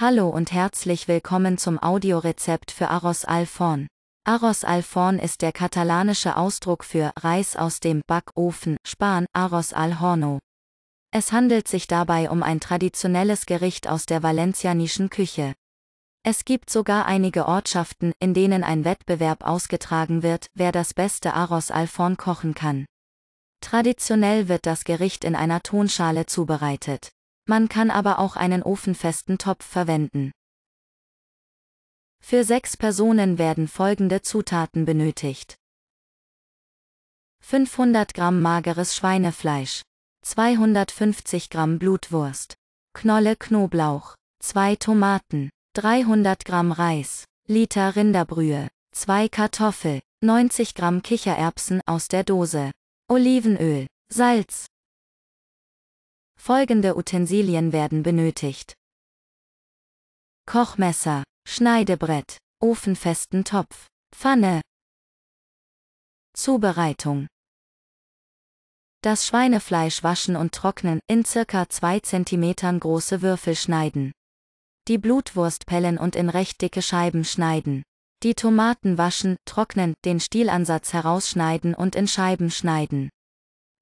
Hallo und herzlich willkommen zum Audiorezept für Arroz al Forn. Arroz al Forn ist der katalanische Ausdruck für Reis aus dem Backofen, Span, Arroz al Horno. Es handelt sich dabei um ein traditionelles Gericht aus der valencianischen Küche. Es gibt sogar einige Ortschaften, in denen ein Wettbewerb ausgetragen wird, wer das beste Arroz al Forn kochen kann. Traditionell wird das Gericht in einer Tonschale zubereitet. Man kann aber auch einen ofenfesten Topf verwenden. Für sechs Personen werden folgende Zutaten benötigt. 500 Gramm mageres Schweinefleisch, 250 Gramm Blutwurst, Knolle Knoblauch, 2 Tomaten, 300 Gramm Reis, Liter Rinderbrühe, 2 Kartoffel, 90 Gramm Kichererbsen aus der Dose, Olivenöl, Salz, Folgende Utensilien werden benötigt. Kochmesser, Schneidebrett, ofenfesten Topf, Pfanne. Zubereitung. Das Schweinefleisch waschen und trocknen, in circa 2 cm große Würfel schneiden. Die Blutwurst pellen und in recht dicke Scheiben schneiden. Die Tomaten waschen, trocknen, den Stielansatz herausschneiden und in Scheiben schneiden.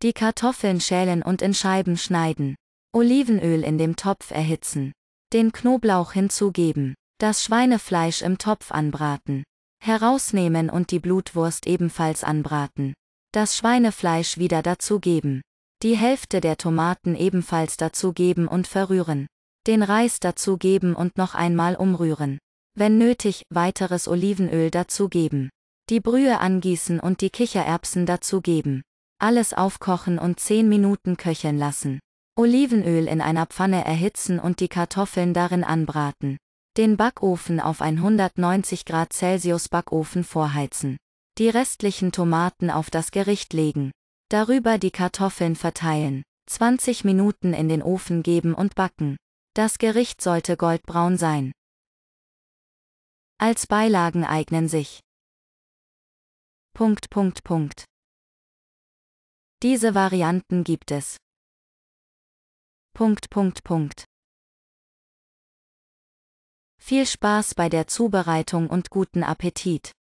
Die Kartoffeln schälen und in Scheiben schneiden. Olivenöl in dem Topf erhitzen. Den Knoblauch hinzugeben. Das Schweinefleisch im Topf anbraten. Herausnehmen und die Blutwurst ebenfalls anbraten. Das Schweinefleisch wieder dazugeben. Die Hälfte der Tomaten ebenfalls dazugeben und verrühren. Den Reis dazugeben und noch einmal umrühren. Wenn nötig, weiteres Olivenöl dazugeben. Die Brühe angießen und die Kichererbsen dazugeben. Alles aufkochen und 10 Minuten köcheln lassen. Olivenöl in einer Pfanne erhitzen und die Kartoffeln darin anbraten. Den Backofen auf 190 Grad Celsius Backofen vorheizen. Die restlichen Tomaten auf das Gericht legen. Darüber die Kartoffeln verteilen. 20 Minuten in den Ofen geben und backen. Das Gericht sollte goldbraun sein. Als Beilagen eignen sich. Punkt, Punkt, Punkt. Diese Varianten gibt es. Punkt, Punkt, Punkt. Viel Spaß bei der Zubereitung und guten Appetit!